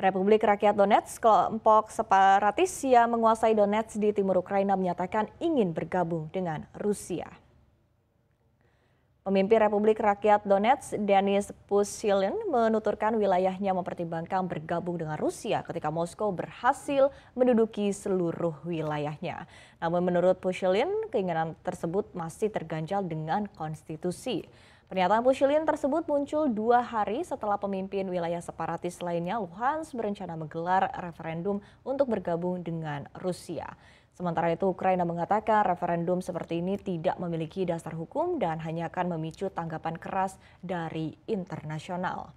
Republik Rakyat Donetsk, kelompok separatis yang menguasai Donetsk di timur Ukraina menyatakan ingin bergabung dengan Rusia. Pemimpin Republik Rakyat Donetsk, Denis Pusilin, menuturkan wilayahnya mempertimbangkan bergabung dengan Rusia ketika Moskow berhasil menduduki seluruh wilayahnya. Namun menurut Pusilin, keinginan tersebut masih terganjal dengan konstitusi. Pernyataan Pusilin tersebut muncul dua hari setelah pemimpin wilayah separatis lainnya Luhansk berencana menggelar referendum untuk bergabung dengan Rusia. Sementara itu, Ukraina mengatakan referendum seperti ini tidak memiliki dasar hukum dan hanya akan memicu tanggapan keras dari internasional.